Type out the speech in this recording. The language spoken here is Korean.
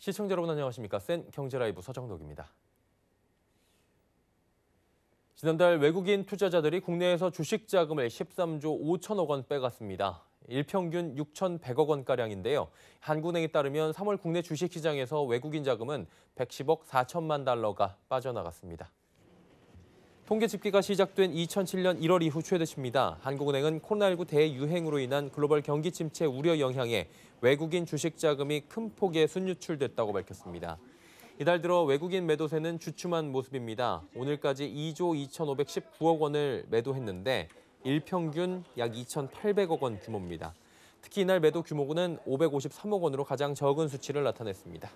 시청자 여러분 안녕하십니까? 센 경제라이브 서정덕입니다. 지난달 외국인 투자자들이 국내에서 주식 자금을 13조 5천억 원 빼갔습니다. 일평균 6,100억 원가량인데요. 한국은행에 따르면 3월 국내 주식시장에서 외국인 자금은 110억 4천만 달러가 빠져나갔습니다. 통계 집계가 시작된 2007년 1월 이후 최대치입니다. 한국은행은 코로나19 대유행으로 인한 글로벌 경기 침체 우려 영향에 외국인 주식 자금이 큰 폭의 순유출됐다고 밝혔습니다. 이달 들어 외국인 매도세는 주춤한 모습입니다. 오늘까지 2조 2,519억 원을 매도했는데 일평균 약 2,800억 원 규모입니다. 특히 이날 매도 규모는 553억 원으로 가장 적은 수치를 나타냈습니다.